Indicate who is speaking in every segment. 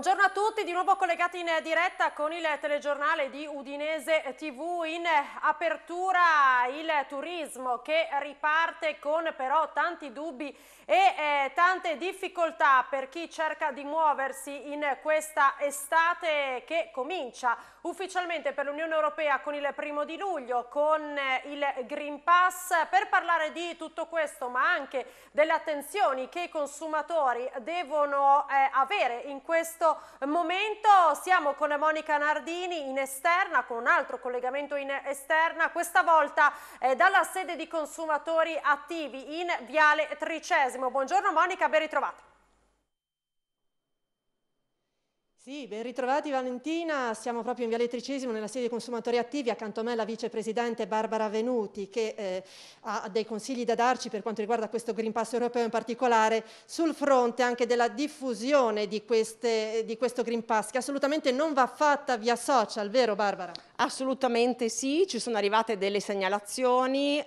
Speaker 1: Buongiorno a tutti, di nuovo collegati in diretta con il telegiornale di Udinese TV in apertura il turismo che riparte con però tanti dubbi e eh, tante difficoltà per chi cerca di muoversi in questa estate che comincia ufficialmente per l'Unione Europea con il primo di luglio, con eh, il Green Pass. Per parlare di tutto questo, ma anche delle attenzioni che i consumatori devono eh, avere in questo momento, siamo con Monica Nardini in esterna, con un altro collegamento in esterna, questa volta eh, dalla sede di consumatori attivi in Viale Tricesimo. Buongiorno Monica, ben ritrovata.
Speaker 2: Sì, ben ritrovati Valentina, siamo proprio in Via Elettricesimo nella sede dei consumatori attivi, accanto a me la vicepresidente Barbara Venuti che eh, ha dei consigli da darci per quanto riguarda questo Green Pass europeo in particolare sul fronte anche della diffusione di, queste, di questo Green Pass che assolutamente non va fatta via social, vero Barbara? Assolutamente sì, ci sono
Speaker 3: arrivate delle segnalazioni eh,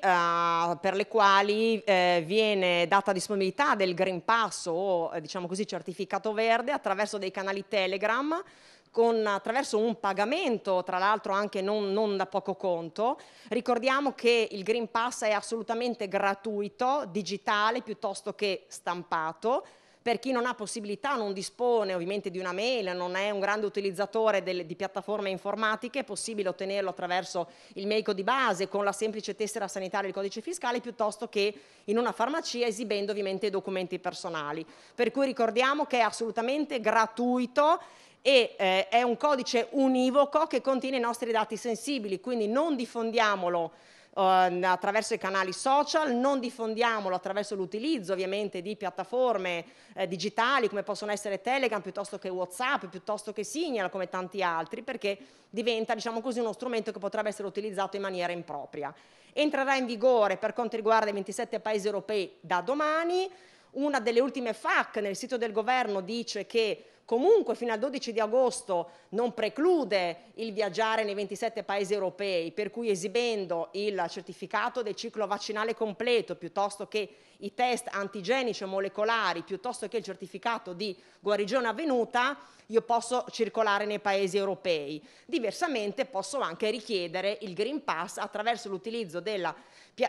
Speaker 3: per le quali eh, viene data disponibilità del Green Pass o eh, diciamo così certificato verde attraverso dei canali Telegram con, attraverso un pagamento, tra l'altro anche non, non, da poco conto. Ricordiamo che il Green Pass è assolutamente gratuito, digitale piuttosto che stampato per chi non ha possibilità, non dispone ovviamente di una mail, non è un grande utilizzatore del, di piattaforme informatiche, è possibile ottenerlo attraverso il medico di base con la semplice tessera sanitaria e il codice fiscale piuttosto che in una farmacia esibendo ovviamente i documenti personali. Per cui ricordiamo che è assolutamente gratuito e eh, è un codice univoco che contiene i nostri dati sensibili, quindi non diffondiamolo Ehm, attraverso i canali social, non diffondiamolo attraverso l'utilizzo ovviamente di piattaforme eh, digitali come possono essere Telegram piuttosto che Whatsapp, piuttosto che Signal come tanti altri, perché diventa diciamo così uno strumento che potrebbe essere utilizzato in maniera impropria. Entrerà in vigore per quanto riguarda i 27 paesi europei da domani. Una delle ultime FAC nel sito del governo dice che comunque fino al 12 di agosto non preclude il viaggiare nei 27 paesi europei, per cui esibendo il certificato del ciclo vaccinale completo piuttosto che i test antigenici o molecolari, piuttosto che il certificato di guarigione avvenuta, io posso circolare nei paesi europei. Diversamente posso anche richiedere il Green Pass attraverso l'utilizzo della,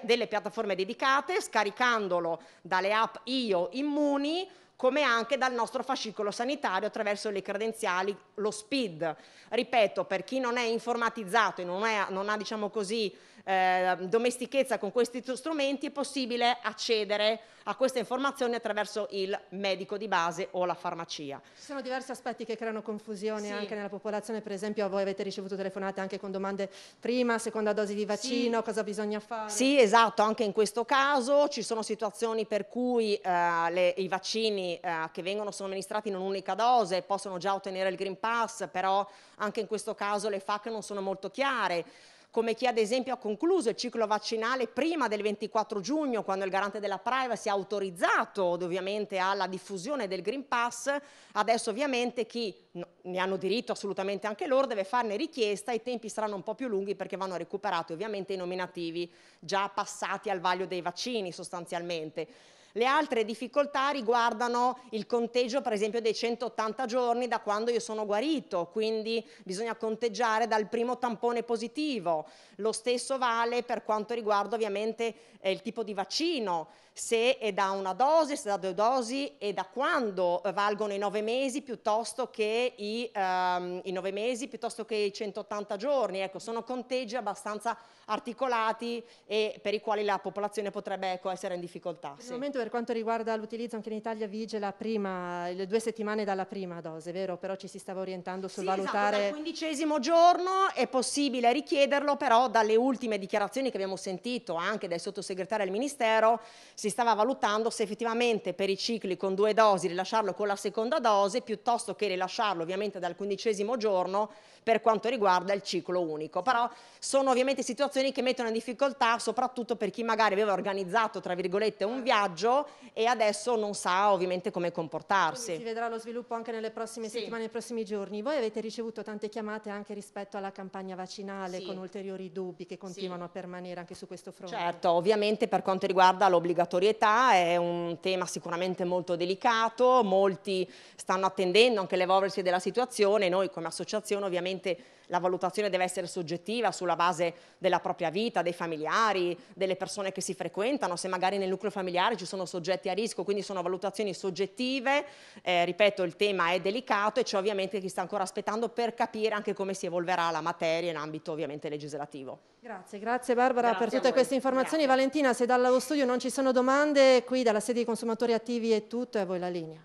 Speaker 3: delle piattaforme dedicate, scaricandolo dalle app IO Immuni, come anche dal nostro fascicolo sanitario attraverso le credenziali, lo SPID. Ripeto, per chi non è informatizzato e non, è, non ha diciamo così, eh, domestichezza con questi strumenti è possibile accedere a queste informazioni attraverso il medico di base o la farmacia.
Speaker 2: Ci sono diversi aspetti che creano confusione sì. anche nella popolazione, per esempio voi avete ricevuto telefonate anche con domande prima, seconda dose di vaccino, sì. cosa bisogna fare? Sì, esatto, anche in questo caso ci sono situazioni per cui
Speaker 3: eh, le, i vaccini eh, che vengono somministrati in un'unica dose possono già ottenere il Green Pass, però anche in questo caso le FAC non sono molto chiare come chi ad esempio ha concluso il ciclo vaccinale prima del 24 giugno, quando il garante della privacy ha autorizzato ovviamente alla diffusione del Green Pass, adesso ovviamente chi no, ne hanno diritto assolutamente anche loro deve farne richiesta, i tempi saranno un po' più lunghi perché vanno recuperati ovviamente i nominativi già passati al vaglio dei vaccini sostanzialmente. Le altre difficoltà riguardano il conteggio per esempio dei 180 giorni da quando io sono guarito, quindi bisogna conteggiare dal primo tampone positivo. Lo stesso vale per quanto riguarda ovviamente eh, il tipo di vaccino se è da una dose, se è da due dosi e da quando valgono i nove mesi piuttosto che i, um, i nove mesi piuttosto che i 180 giorni. Ecco, sono conteggi abbastanza articolati e per i quali la popolazione potrebbe ecco, essere in difficoltà. Per il sì. momento
Speaker 2: per quanto riguarda l'utilizzo anche in Italia vige prima, le due settimane dalla prima dose, vero? Però ci si stava orientando sul sì, esatto, valutare... Esatto, dal
Speaker 3: quindicesimo giorno è possibile richiederlo, però dalle ultime dichiarazioni che abbiamo sentito anche dal sottosegretario al Ministero si stava valutando se effettivamente per i cicli con due dosi rilasciarlo con la seconda dose piuttosto che rilasciarlo ovviamente dal quindicesimo giorno per quanto riguarda il ciclo unico. Però sono ovviamente situazioni che mettono in difficoltà soprattutto per chi magari aveva organizzato tra virgolette un viaggio e adesso non sa ovviamente come comportarsi. Quindi si
Speaker 2: vedrà lo sviluppo anche nelle prossime sì. settimane, nei prossimi giorni. Voi avete ricevuto tante chiamate anche rispetto alla campagna vaccinale sì. con ulteriori dubbi che continuano sì. a permanere anche su questo fronte.
Speaker 3: Certo, ovviamente per quanto riguarda l'obbligatorietà obbligatorietà è un tema sicuramente molto delicato, molti stanno attendendo anche l'evolversi della situazione, noi come associazione ovviamente la valutazione deve essere soggettiva sulla base della propria vita, dei familiari, delle persone che si frequentano, se magari nel nucleo familiare ci sono soggetti a rischio, quindi sono valutazioni soggettive, eh, ripeto il tema è delicato e c'è ovviamente chi sta ancora aspettando per capire anche come si evolverà la materia in ambito ovviamente legislativo.
Speaker 2: Grazie, grazie Barbara grazie per tutte queste informazioni. Grazie. Valentina, se dallo studio non ci sono domande, qui dalla sede di Consumatori Attivi è tutto e a voi la linea.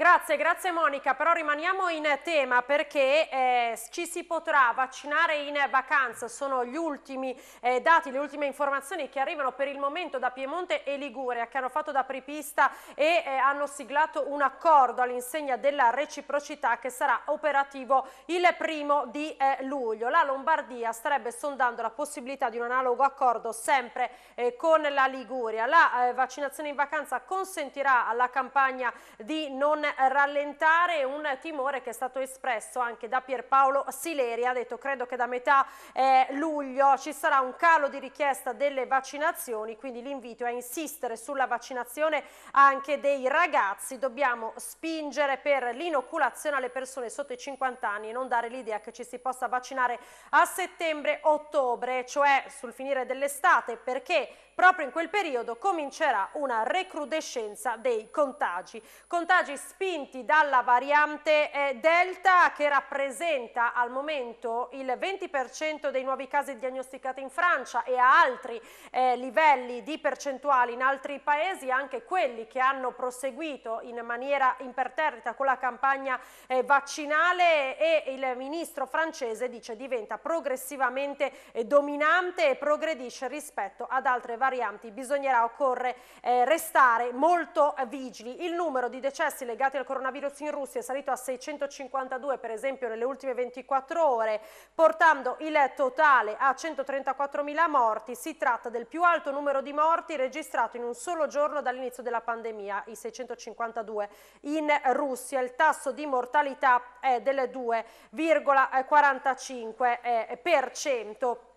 Speaker 1: Grazie, grazie Monica, però rimaniamo in tema perché eh, ci si potrà vaccinare in vacanza, sono gli ultimi eh, dati, le ultime informazioni che arrivano per il momento da Piemonte e Liguria che hanno fatto da prepista e eh, hanno siglato un accordo all'insegna della reciprocità che sarà operativo il primo di eh, luglio. La Lombardia starebbe sondando la possibilità di un analogo accordo sempre eh, con la Liguria. La eh, vaccinazione in vacanza consentirà alla campagna di non rallentare un timore che è stato espresso anche da Pierpaolo Sileri, ha detto credo che da metà eh, luglio ci sarà un calo di richiesta delle vaccinazioni, quindi l'invito è a insistere sulla vaccinazione anche dei ragazzi, dobbiamo spingere per l'inoculazione alle persone sotto i 50 anni e non dare l'idea che ci si possa vaccinare a settembre-ottobre, cioè sul finire dell'estate, perché proprio in quel periodo comincerà una recrudescenza dei contagi. Contagi spinti dalla variante eh, Delta che rappresenta al momento il 20% dei nuovi casi diagnosticati in Francia e a altri eh, livelli di percentuali in altri paesi, anche quelli che hanno proseguito in maniera imperterrita con la campagna eh, vaccinale e il ministro francese dice diventa progressivamente eh, dominante e progredisce rispetto ad altre varianti varianti bisognerà occorre eh, restare molto eh, vigili. Il numero di decessi legati al coronavirus in Russia è salito a 652 per esempio nelle ultime 24 ore, portando il totale a 134.000 morti. Si tratta del più alto numero di morti registrato in un solo giorno dall'inizio della pandemia, i 652 in Russia. Il tasso di mortalità è del 2,45%. Eh, per cento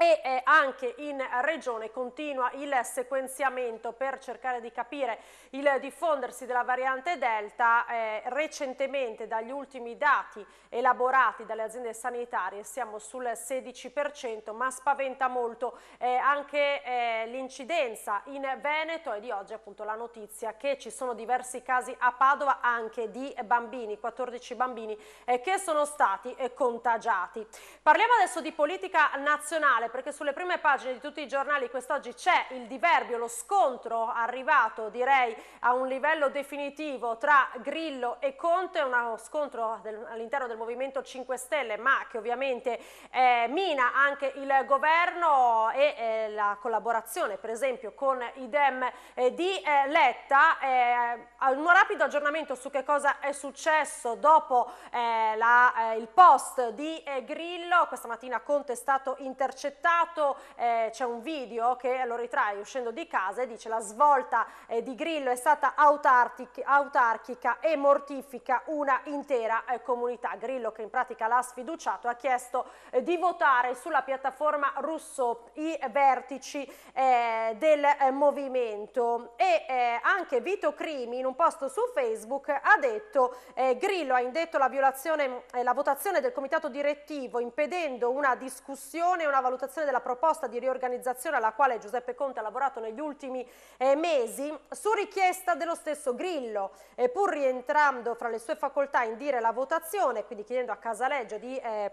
Speaker 1: e eh, anche in regione continua il sequenziamento per cercare di capire il diffondersi della variante Delta. Eh, recentemente dagli ultimi dati elaborati dalle aziende sanitarie siamo sul 16% ma spaventa molto eh, anche eh, l'incidenza in Veneto e di oggi appunto la notizia che ci sono diversi casi a Padova anche di bambini, 14 bambini eh, che sono stati eh, contagiati. Parliamo adesso di politica nazionale male perché sulle prime pagine di tutti i giornali quest'oggi c'è il diverbio, lo scontro arrivato direi a un livello definitivo tra Grillo e Conte, uno scontro all'interno del Movimento 5 Stelle ma che ovviamente eh, mina anche il governo e eh, la collaborazione per esempio con Idem eh, di eh, Letta. Eh, un rapido aggiornamento su che cosa è successo dopo eh, la, il post di Grillo, questa mattina Conte è stato intercettato intercettato, eh, c'è un video che lo ritrae uscendo di casa e dice la svolta eh, di Grillo è stata autarchica e mortifica una intera eh, comunità. Grillo che in pratica l'ha sfiduciato ha chiesto eh, di votare sulla piattaforma russo i vertici eh, del eh, movimento e anche Vito Crimi in un post su Facebook ha detto Grillo ha indetto la, violazione la votazione del comitato direttivo impedendo una discussione e una valutazione valutazione della proposta di riorganizzazione alla quale Giuseppe Conte ha lavorato negli ultimi eh, mesi su richiesta dello stesso Grillo, eh, pur rientrando fra le sue facoltà indire la votazione, quindi chiedendo a Casaleggio di eh,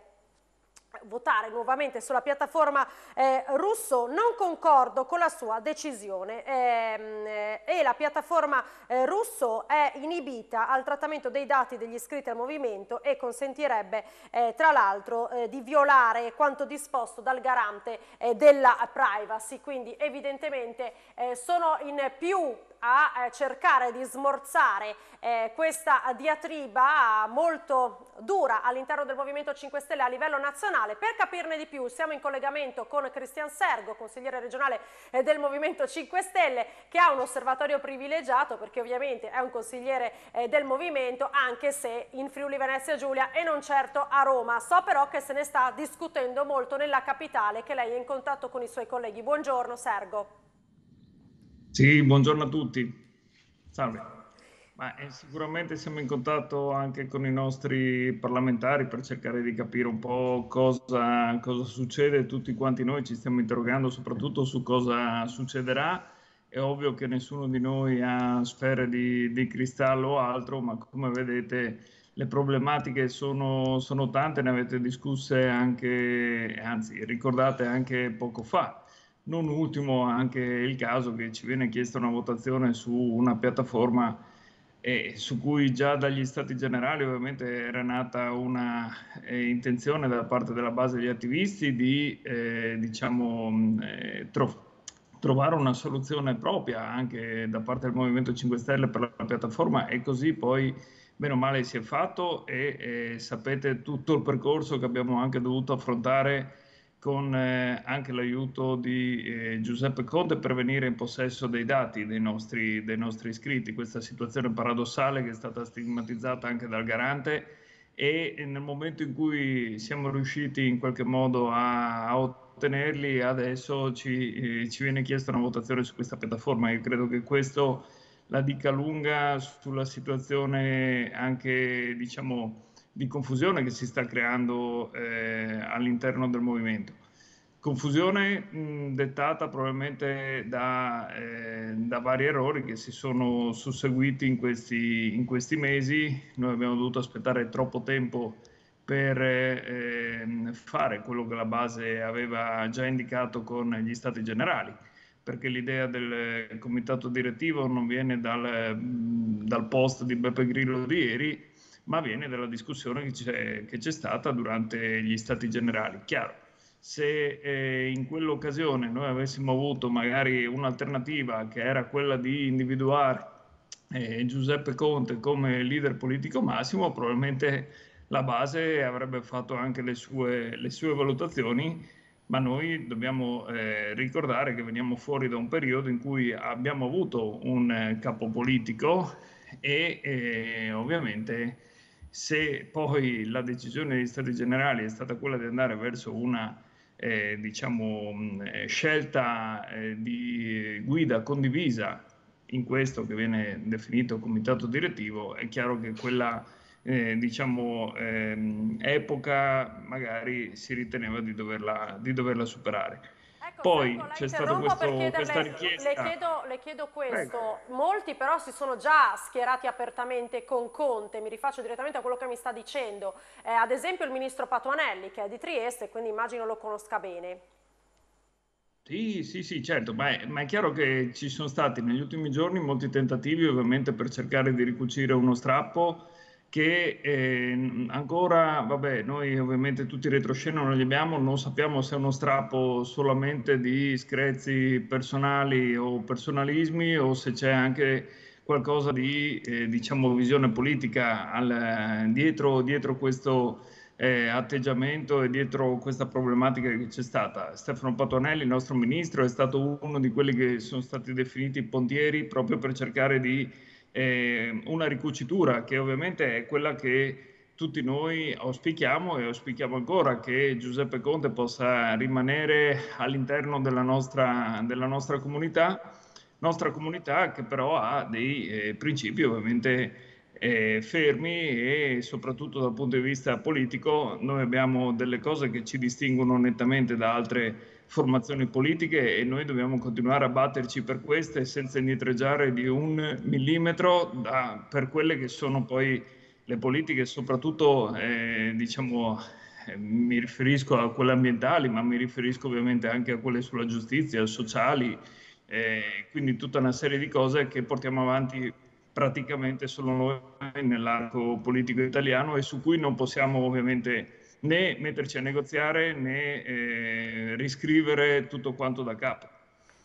Speaker 1: votare nuovamente sulla piattaforma eh, russo non concordo con la sua decisione eh, eh, e la piattaforma eh, russo è inibita al trattamento dei dati degli iscritti al movimento e consentirebbe eh, tra l'altro eh, di violare quanto disposto dal garante della privacy quindi evidentemente sono in più a eh, cercare di smorzare eh, questa diatriba molto dura all'interno del Movimento 5 Stelle a livello nazionale. Per capirne di più siamo in collegamento con Cristian Sergo, consigliere regionale eh, del Movimento 5 Stelle, che ha un osservatorio privilegiato perché ovviamente è un consigliere eh, del Movimento anche se in Friuli Venezia Giulia e non certo a Roma. So però che se ne sta discutendo molto nella capitale che lei è in contatto con i suoi colleghi. Buongiorno Sergo.
Speaker 4: Sì, buongiorno a tutti. Salve. Ma, eh, sicuramente siamo in contatto anche con i nostri parlamentari per cercare di capire un po' cosa, cosa succede. Tutti quanti noi ci stiamo interrogando soprattutto su cosa succederà. È ovvio che nessuno di noi ha sfere di, di cristallo o altro, ma come vedete le problematiche sono, sono tante, ne avete discusse anche, anzi ricordate anche poco fa. Non ultimo anche il caso che ci viene chiesta una votazione su una piattaforma eh, su cui già dagli stati generali ovviamente era nata una eh, intenzione da parte della base degli attivisti di eh, diciamo, mm, eh, tro- trovare una soluzione propria anche da parte del Movimento 5 Stelle per la piattaforma e così poi meno male si è fatto e eh, sapete tutto il percorso che abbiamo anche dovuto affrontare con eh, anche l'aiuto di eh, Giuseppe Conte per venire in possesso dei dati dei nostri, dei nostri, iscritti, questa situazione paradossale che è stata stigmatizzata anche dal garante e, nel momento in cui siamo riusciti in qualche modo a, a ottenerli, adesso ci, eh, ci, viene chiesta una votazione su questa piattaforma Io credo che questo la dica lunga sulla situazione anche diciamo di confusione che si sta creando eh, all'interno del movimento. Confusione mh, dettata probabilmente da, eh, da, vari errori che si sono susseguiti in questi, in questi, mesi. Noi abbiamo dovuto aspettare troppo tempo per eh, fare quello che la base aveva già indicato con gli stati generali perché l'idea del comitato direttivo non viene dal, dal post di Beppe Grillo di ieri, ma viene dalla discussione che c'è, che c'è stata durante gli stati generali. Chiaro, se eh, in quell'occasione noi avessimo avuto magari un'alternativa che era quella di individuare eh, Giuseppe Conte come leader politico massimo, probabilmente la base avrebbe fatto anche le sue, le sue valutazioni, ma noi dobbiamo eh, ricordare che veniamo fuori da un periodo in cui abbiamo avuto un eh, capo politico e eh, ovviamente se poi la decisione degli Stati Generali è stata quella di andare verso una eh, diciamo, mm, eh, scelta eh, di guida condivisa in questo che viene definito comitato direttivo, è chiaro che quella eh, diciamo, ehm, epoca magari si riteneva di doverla, di doverla superare.
Speaker 1: Ecco, Poi c'è stata questa richiesta. Le chiedo, le chiedo questo, Prego. molti però si sono già schierati apertamente con Conte, mi rifaccio direttamente a quello che mi sta dicendo, eh, ad esempio il ministro Patuanelli che è di Trieste, quindi immagino lo conosca bene.
Speaker 4: Sì, sì, sì, certo, ma è, ma è, chiaro che ci sono stati negli ultimi giorni molti tentativi ovviamente per cercare di ricucire uno strappo che eh, ancora, vabbè, noi ovviamente tutti i retroscena non li abbiamo, non sappiamo se è uno strappo solamente di screzi personali o personalismi o se c'è anche qualcosa di, eh, diciamo, visione politica al, dietro, dietro, questo eh, atteggiamento e dietro questa problematica che c'è stata. Stefano Patonelli, il nostro ministro, è stato uno di quelli che sono stati definiti pontieri proprio per cercare di eh, una ricucitura che ovviamente è quella che tutti noi auspichiamo e auspichiamo ancora che Giuseppe Conte possa rimanere all'interno della nostra, della nostra comunità, nostra comunità che però ha dei eh, principi ovviamente eh, fermi e soprattutto dal punto di vista politico noi abbiamo delle cose che ci distinguono nettamente da altre formazioni politiche e noi dobbiamo continuare a batterci per queste senza indietreggiare di un millimetro da, per quelle che sono poi le politiche, soprattutto eh, diciamo, eh, mi riferisco a quelle ambientali, ma mi riferisco ovviamente anche a quelle sulla giustizia, sociali, eh, quindi tutta una serie di cose che portiamo avanti praticamente solo noi nell'arco politico italiano e su cui non possiamo ovviamente né metterci a negoziare né eh, riscrivere tutto quanto da capo.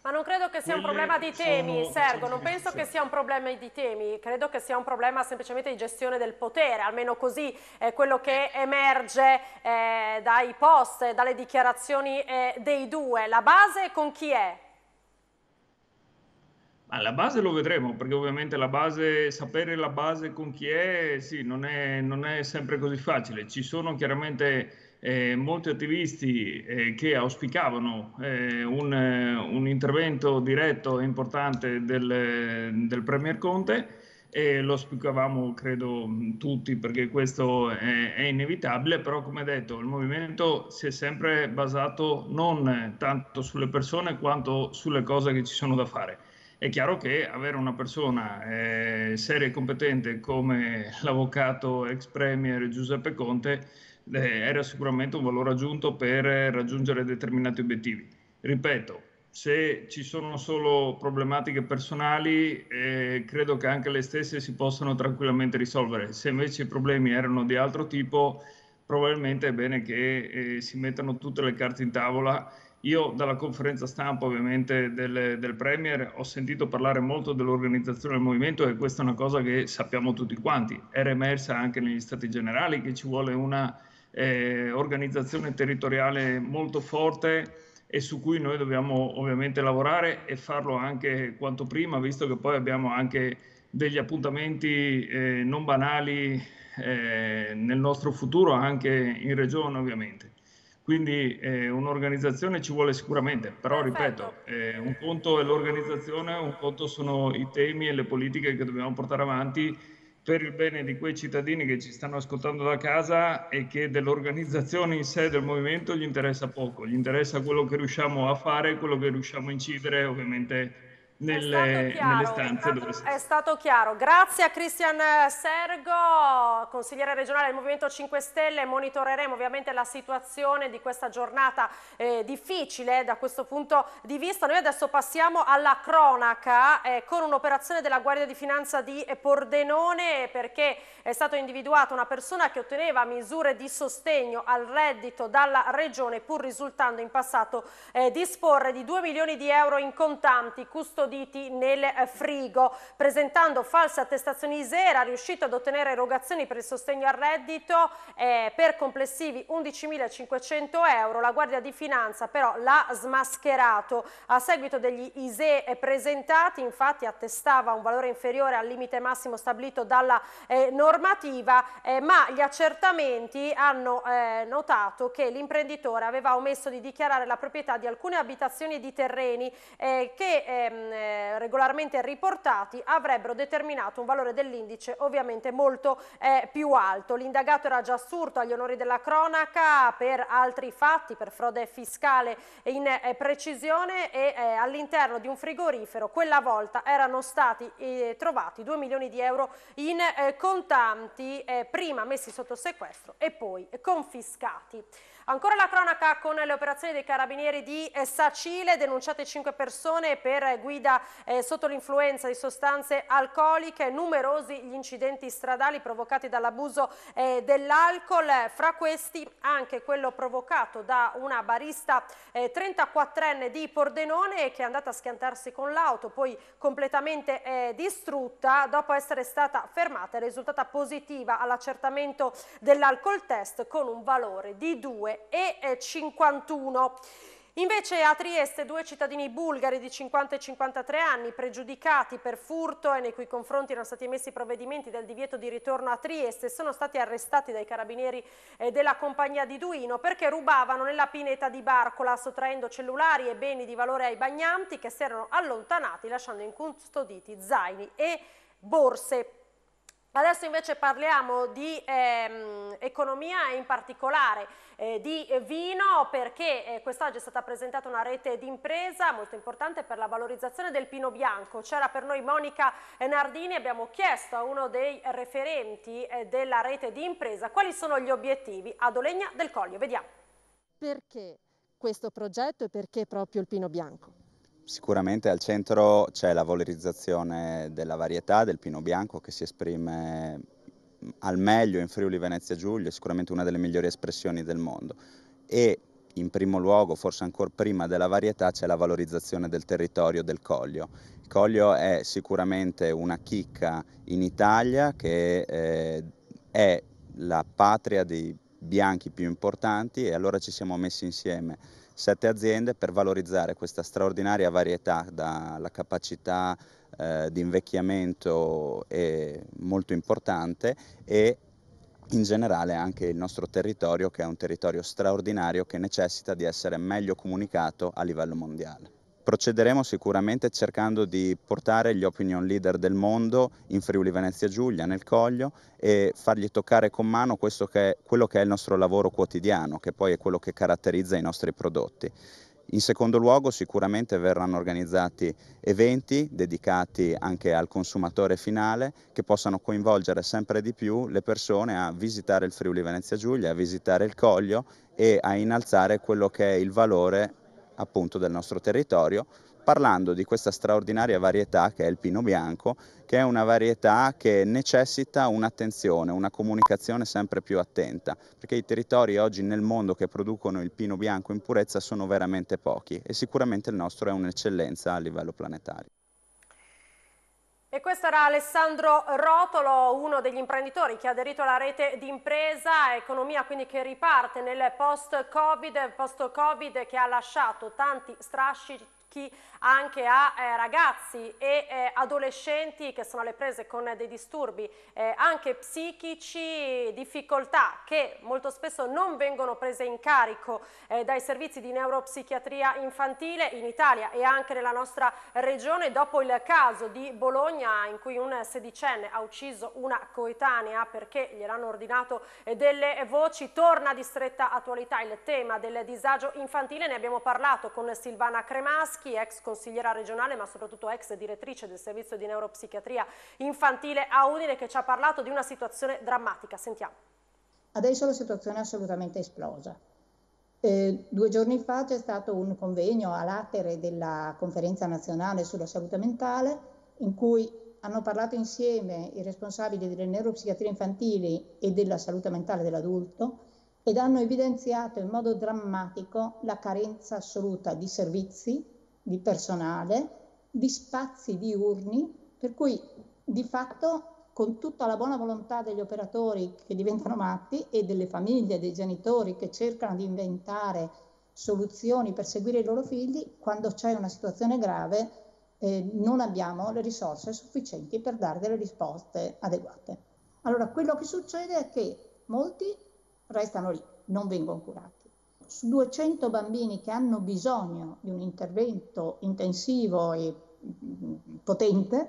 Speaker 1: Ma non credo che sia Quelle un problema di temi, sono... Sergo, non penso che sia un problema di temi, credo che sia un problema semplicemente di gestione del potere, almeno così è quello che emerge eh, dai post, dalle dichiarazioni eh, dei due. La base con chi è?
Speaker 4: Ma la base lo vedremo, perché ovviamente la base, sapere la base con chi è, sì, non è, non è sempre così facile. Ci sono chiaramente eh, molti attivisti eh, che auspicavano eh, un, eh, un, intervento diretto e importante del, del Premier Conte e lo spiegavamo credo tutti perché questo è, è, inevitabile, però come detto il movimento si è sempre basato non tanto sulle persone quanto sulle cose che ci sono da fare. È chiaro che avere una persona eh, seria e competente come l'avvocato ex premier Giuseppe Conte eh, era sicuramente un valore aggiunto per raggiungere determinati obiettivi. Ripeto, se ci sono solo problematiche personali, eh, credo che anche le stesse si possano tranquillamente risolvere. Se invece i problemi erano di altro tipo, probabilmente è bene che eh, si mettano tutte le carte in tavola io dalla conferenza stampa ovviamente del, del, Premier ho sentito parlare molto dell'organizzazione del movimento e questa è una cosa che sappiamo tutti quanti. Era emersa anche negli Stati Generali che ci vuole una eh, organizzazione territoriale molto forte e su cui noi dobbiamo ovviamente lavorare e farlo anche quanto prima, visto che poi abbiamo anche degli appuntamenti eh, non banali eh, nel nostro futuro, anche in regione ovviamente. Quindi eh, un'organizzazione ci vuole sicuramente, però ripeto, eh, un conto è l'organizzazione, un conto sono i temi e le politiche che dobbiamo portare avanti per il bene di quei cittadini che ci stanno ascoltando da casa e che dell'organizzazione in sé del movimento gli interessa poco, gli interessa quello che riusciamo a fare, quello che riusciamo a incidere ovviamente nelle, chiaro, nelle stanze dove si...
Speaker 1: È stato chiaro. Grazie a Cristian Sergo, consigliere regionale del Movimento 5 Stelle. Monitoreremo ovviamente la situazione di questa giornata eh, difficile da questo punto di vista. Noi adesso passiamo alla cronaca eh, con un'operazione della Guardia di Finanza di Pordenone perché è stata individuata una persona che otteneva misure di sostegno al reddito dalla regione pur risultando in passato eh, disporre di 2 milioni di euro in contanti custoditi custoditi nel eh, frigo. Presentando falsa attestazione ISEE era riuscito ad ottenere erogazioni per il sostegno al reddito eh, per complessivi 11.500 euro. La Guardia di Finanza però l'ha smascherato. A seguito degli ISEE eh, presentati infatti attestava un valore inferiore al limite massimo stabilito dalla eh, normativa eh, ma gli accertamenti hanno eh, notato che l'imprenditore aveva omesso di dichiarare la proprietà di alcune abitazioni e di terreni che ehm, eh, regolarmente riportati avrebbero determinato un valore dell'indice ovviamente molto eh, più alto. L'indagato era già assurdo agli onori della cronaca per altri fatti, per frode fiscale in eh, precisione e eh, all'interno di un frigorifero quella volta erano stati eh, trovati 2 milioni di euro in contanti prima messi sotto sequestro e poi confiscati. Ancora la cronaca con le operazioni dei carabinieri di Sacile, denunciate 5 persone per guida eh, sotto l'influenza di sostanze alcoliche, numerosi gli incidenti stradali provocati dall'abuso eh, dell'alcol, fra questi anche quello provocato da una barista eh, 34enne di Pordenone che è andata a schiantarsi con l'auto, poi completamente eh, distrutta dopo essere stata fermata e risultata positiva all'accertamento dell'alcol test con un valore di 2 e 51. Eh, Invece a Trieste due cittadini bulgari di 50 e 53 anni pregiudicati per furto e nei cui confronti erano stati emessi provvedimenti del divieto di ritorno a Trieste sono stati arrestati dai carabinieri eh, della compagnia di Duino perché rubavano nella pineta di Barcola sottraendo cellulari e beni di valore ai bagnanti che si erano allontanati lasciando incustoditi zaini e borse. Adesso invece parliamo di ehm, economia e in particolare eh, di vino perché eh, quest'oggi è stata presentata una rete d'impresa molto importante per la valorizzazione del pino bianco. C'era per noi Monica Nardini, abbiamo chiesto a uno dei referenti eh, della rete d'impresa quali sono gli obiettivi ad Olegna del Coglio. Vediamo.
Speaker 2: Perché questo progetto e perché proprio il pino bianco?
Speaker 5: Sicuramente al centro c'è la valorizzazione della varietà del Pino Bianco che si esprime al meglio in Friuli Venezia Giulia, sicuramente una delle migliori espressioni del mondo. E in primo luogo, forse ancora prima della varietà, c'è la valorizzazione del territorio del Coglio. Il Coglio è sicuramente una chicca in Italia che eh, è la patria dei bianchi più importanti e allora ci siamo messi insieme sette aziende per valorizzare questa straordinaria varietà dalla capacità eh, di invecchiamento molto importante e in generale anche il nostro territorio che è un territorio straordinario che necessita di essere meglio comunicato a livello mondiale. Procederemo sicuramente cercando di portare gli opinion leader del mondo in Friuli Venezia Giulia, nel Coglio e fargli toccare con mano che è, quello che è il nostro lavoro quotidiano, che poi è quello che caratterizza i nostri prodotti. In secondo luogo sicuramente verranno organizzati eventi dedicati anche al consumatore finale che possano coinvolgere sempre di più le persone a visitare il Friuli Venezia Giulia, a visitare il Coglio e a innalzare quello che è il valore appunto del nostro territorio, parlando di questa straordinaria varietà che è il pino bianco, che è una varietà che necessita un'attenzione, una comunicazione sempre più attenta, perché i territori oggi nel mondo che producono il pino bianco in purezza sono veramente pochi e sicuramente il nostro è un'eccellenza a livello planetario.
Speaker 1: E questo era Alessandro Rotolo, uno degli imprenditori che ha aderito alla rete d'impresa, economia quindi che riparte nel post-Covid, post-Covid che ha lasciato tanti strascichi anche a eh, ragazzi e eh, adolescenti che sono alle prese con dei disturbi eh, anche psichici, difficoltà che molto spesso non vengono prese in carico eh, dai servizi di neuropsichiatria infantile in Italia e anche nella nostra regione dopo il caso di Bologna in cui un sedicenne ha ucciso una coetanea perché gliel'hanno ordinato eh, delle voci, torna di stretta attualità il tema del disagio infantile, ne abbiamo parlato con Silvana Cremaschi, ex consigliera regionale ma soprattutto ex direttrice del servizio di neuropsichiatria infantile a Udine che ci ha parlato di una situazione drammatica. Sentiamo.
Speaker 6: Adesso la situazione è assolutamente esplosa. Eh, due giorni fa c'è stato un convegno a Latere della Conferenza Nazionale sulla Salute Mentale in cui hanno parlato insieme i responsabili delle neuropsichiatrie infantili e della salute mentale dell'adulto ed hanno evidenziato in modo drammatico la carenza assoluta di servizi di personale, di spazi diurni, per cui di fatto con tutta la buona volontà degli operatori che diventano matti e delle famiglie, dei genitori che cercano di inventare soluzioni per seguire i loro figli, quando c'è una situazione grave eh, non abbiamo le risorse sufficienti per dare delle risposte adeguate. Allora quello che succede è che molti restano lì, non vengono curati su 200 bambini che hanno bisogno di un intervento intensivo e mm, potente,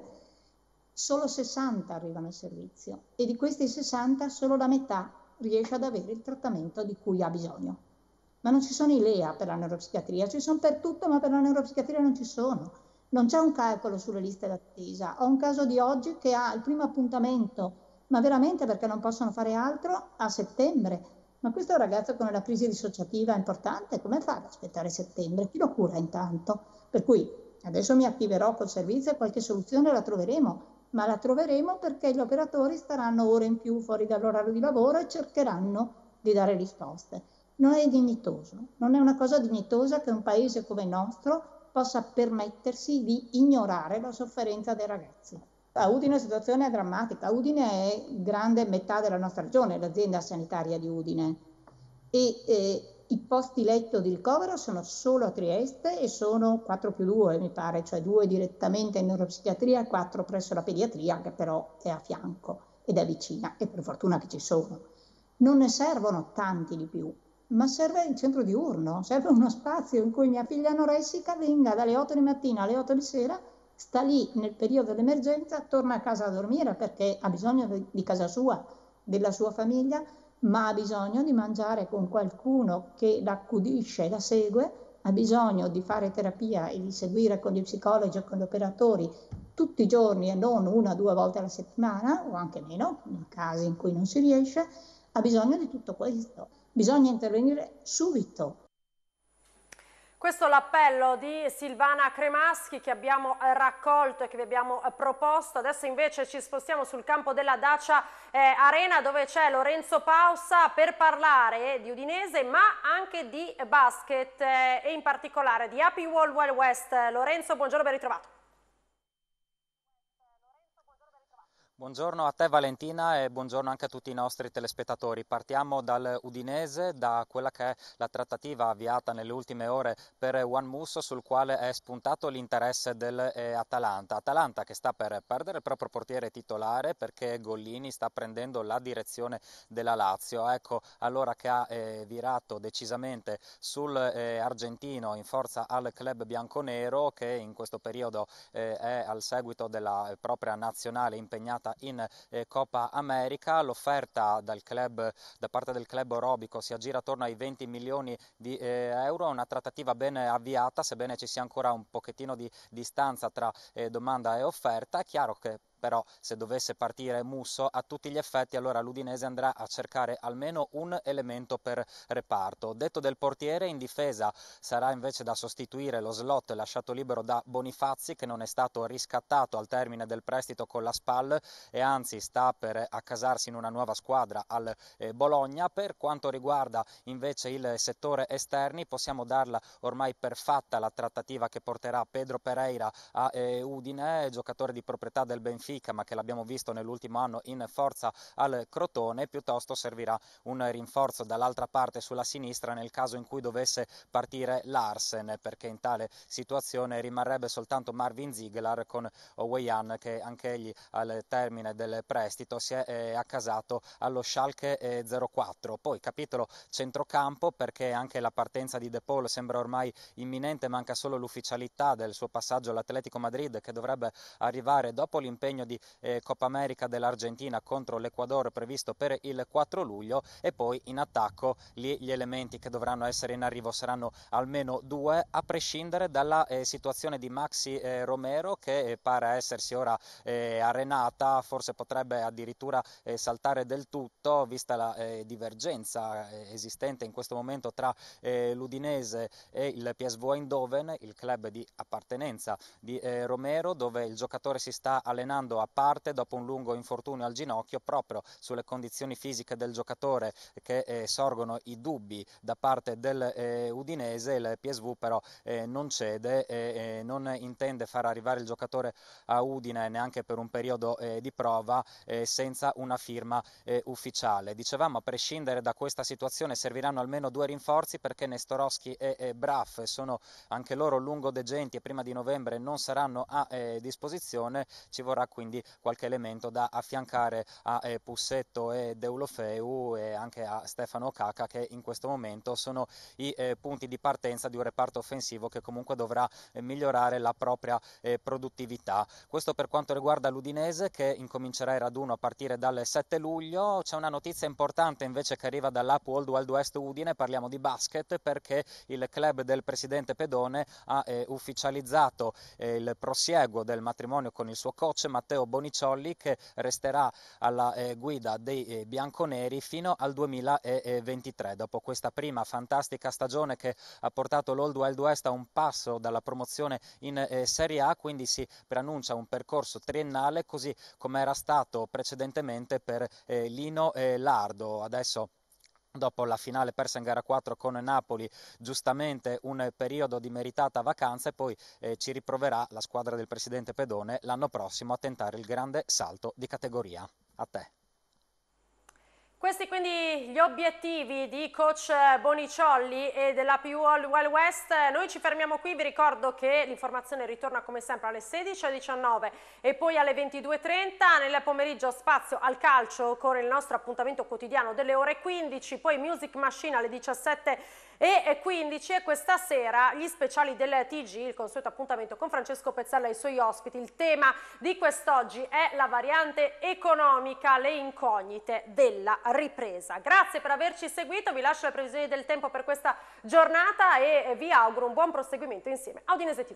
Speaker 6: solo 60 arrivano al servizio e di questi 60 solo la metà riesce ad avere il trattamento di cui ha bisogno. Ma non ci sono i LEA per la neuropsichiatria, ci sono per tutto, ma per la neuropsichiatria non ci sono. Non c'è un calcolo sulle liste d'attesa. Ho un caso di oggi che ha il primo appuntamento, ma veramente perché non possono fare altro, a settembre ma questo ragazzo con una crisi dissociativa importante, come fa ad aspettare settembre? Chi lo cura intanto? Per cui adesso mi attiverò col servizio e qualche soluzione la troveremo, ma la troveremo perché gli operatori staranno ore in più fuori dall'orario di lavoro e cercheranno di dare risposte. Non è dignitoso, non è una cosa dignitosa che un paese come il nostro possa permettersi di ignorare la sofferenza dei ragazzi. A Udine la situazione è drammatica. Udine è grande metà della nostra regione, l'azienda sanitaria di Udine. E eh, i posti letto di ricovero sono solo a Trieste e sono 4 più 2, mi pare, cioè 2 direttamente in neuropsichiatria e 4 presso la pediatria, che però è a fianco ed è vicina, e per fortuna che ci sono. Non ne servono tanti di più, ma serve il centro diurno, serve uno spazio in cui mia figlia anoressica venga dalle 8 di mattina alle 8 di sera sta lì nel periodo dell'emergenza, torna a casa a dormire perché ha bisogno di casa sua, della sua famiglia, ma ha bisogno di mangiare con qualcuno che l'accudisce e la segue, ha bisogno di fare terapia e di seguire con gli psicologi o con gli operatori tutti i giorni e non una o due volte alla settimana o anche meno, in casi in cui non si riesce, ha bisogno di tutto questo. Bisogna intervenire subito.
Speaker 1: Questo è l'appello di Silvana Cremaschi che abbiamo eh, raccolto e che vi abbiamo eh, proposto. Adesso invece ci spostiamo sul campo della Dacia eh, Arena dove c'è Lorenzo Pausa per parlare di Udinese ma anche di basket eh, e in particolare di Happy World Wild West. Lorenzo, buongiorno, ben ritrovato.
Speaker 7: Buongiorno a te Valentina e buongiorno anche a tutti i nostri telespettatori. Partiamo dal Udinese, da quella che è la trattativa avviata nelle ultime ore per Juan Musso sul quale è spuntato l'interesse dell'Atalanta. Eh, Atalanta che sta per perdere il proprio portiere titolare perché Gollini sta prendendo la direzione della Lazio. Ecco allora che ha eh, virato decisamente sull'argentino eh, in forza al club bianconero che in questo periodo eh, è al seguito della propria nazionale impegnata in eh, Coppa America. L'offerta dal club, da parte del club Robico si aggira attorno ai 20 milioni di eh, euro, una trattativa ben avviata, sebbene ci sia ancora un pochettino di distanza tra eh, domanda e offerta. È chiaro che però se dovesse partire Musso a tutti gli effetti allora l'Udinese andrà a cercare almeno un elemento per reparto. Detto del portiere in difesa sarà invece da sostituire lo slot lasciato libero da Bonifazzi che non è stato riscattato al termine del prestito con la SPAL e anzi sta per accasarsi in una nuova squadra al eh, Bologna. Per quanto riguarda invece il settore esterni possiamo darla ormai per fatta la trattativa che porterà Pedro Pereira a eh, Udine, giocatore di proprietà del Benfica Benfica, ma che l'abbiamo visto nell'ultimo anno in forza al Crotone, piuttosto servirà un rinforzo dall'altra parte sulla sinistra nel caso in cui dovesse partire Larsen, perché in tale situazione rimarrebbe soltanto Marvin Ziegler con Oweyan che anch'egli al termine del prestito si è eh, accasato allo Schalke eh, 04. Poi capitolo centrocampo perché anche la partenza di De Paul sembra ormai imminente, manca solo l'ufficialità del suo passaggio all'Atletico Madrid che dovrebbe arrivare dopo l'impegno torneo di eh, Coppa America dell'Argentina contro l'Equador previsto per il 4 luglio e poi in attacco lì gli elementi che dovranno essere in arrivo saranno almeno due a prescindere dalla eh, situazione di Maxi eh, Romero che eh, pare essersi ora eh, arenata, forse potrebbe addirittura eh, saltare del tutto vista la divergenza esistente in questo momento tra l'Udinese e il PSV Eindhoven, il club di appartenenza di Romero dove il giocatore si sta allenando tornando a parte dopo un lungo infortunio al ginocchio, proprio sulle condizioni fisiche del giocatore che eh, sorgono i dubbi da parte del eh, Udinese, il PSV però eh, non cede, eh, eh, non intende far arrivare il giocatore a Udine neanche per un periodo eh, di prova senza una firma ufficiale. Dicevamo a prescindere da questa situazione serviranno almeno due rinforzi perché Nestorowski e, e Braff sono anche loro lungo degenti e prima di novembre non saranno a disposizione, ci vorrà quindi quindi qualche elemento da affiancare a eh, Pussetto e Deulofeu e anche a Stefano Caca che in questo momento sono i eh, punti di partenza di un reparto offensivo che comunque dovrà eh, migliorare la propria eh, produttività. Questo per quanto riguarda l'Udinese che incomincerà il raduno a partire dal 7 luglio. C'è una notizia importante invece che arriva dall'App World Wild West Udine, parliamo di basket perché il club del presidente Pedone ha eh, ufficializzato eh, il prosieguo del matrimonio con il suo coach Matteo Boniciolli che resterà alla eh, guida dei eh, bianconeri fino al 2023. Dopo questa prima fantastica stagione che ha portato l'Old Wild West a un passo dalla promozione in eh, Serie A, quindi si preannuncia un percorso triennale così come era stato precedentemente per eh, Lino eh, Lardo. Adesso dopo la finale persa in gara 4 con Napoli, giustamente un periodo di meritata vacanza e poi eh, ci riproverà la squadra del presidente Pedone l'anno prossimo a tentare il grande salto di categoria. A te.
Speaker 1: Questi quindi gli obiettivi di coach Boniciolli e della PU All Wild West. Noi ci fermiamo qui, vi ricordo che l'informazione ritorna come sempre alle 16.19 e poi alle 22.30. Nel pomeriggio spazio al calcio con il nostro appuntamento quotidiano delle ore 15, poi Music Machine alle 17.30 e 15 e questa sera gli speciali del TG, il consueto appuntamento con Francesco Pezzella e i suoi ospiti. Il tema di quest'oggi è la variante economica, le incognite della ripresa. Grazie per averci seguito, vi lascio le previsioni del tempo per questa giornata e vi auguro un buon proseguimento insieme a Udinese TV.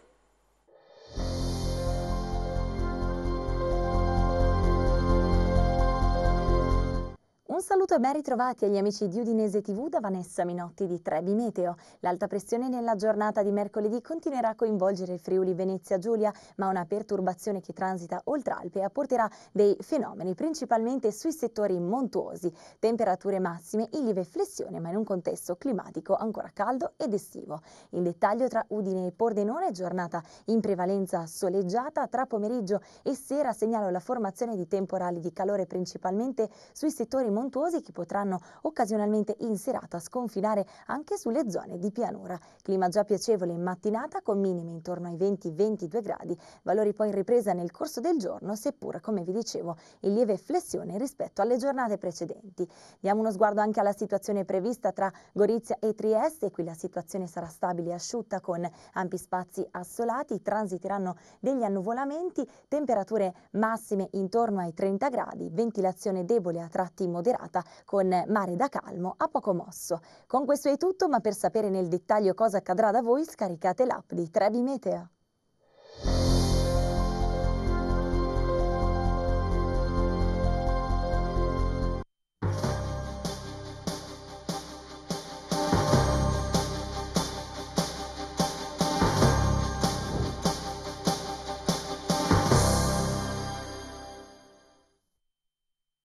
Speaker 8: Un saluto e ben ritrovati agli amici di Udinese TV da Vanessa Minotti di Trebi Meteo. L'alta pressione nella giornata di mercoledì continuerà a coinvolgere il Friuli Venezia Giulia, ma una perturbazione che transita oltre Alpe apporterà dei fenomeni principalmente sui settori montuosi, temperature massime in lieve flessione, ma in un contesto climatico ancora caldo ed estivo. In dettaglio tra Udine e Pordenone, giornata in prevalenza soleggiata, tra pomeriggio e sera segnalo la formazione di temporali di calore principalmente sui settori montuosi montuosi che potranno occasionalmente in serata sconfinare anche sulle zone di pianura. Clima già piacevole in mattinata con minime intorno ai 20-22 gradi, valori poi in ripresa nel corso del giorno, seppur, come vi dicevo, in lieve flessione rispetto alle giornate precedenti. Diamo uno sguardo anche alla situazione prevista tra Gorizia e Trieste, qui la situazione sarà stabile e asciutta con ampi spazi assolati, transiteranno degli annuvolamenti, temperature massime intorno ai 30 gradi, ventilazione debole a tratti moderati serata con Mare da Calmo a poco mosso. Con questo è tutto, ma per sapere nel dettaglio cosa accadrà da voi scaricate l'app di Trevi Meteo.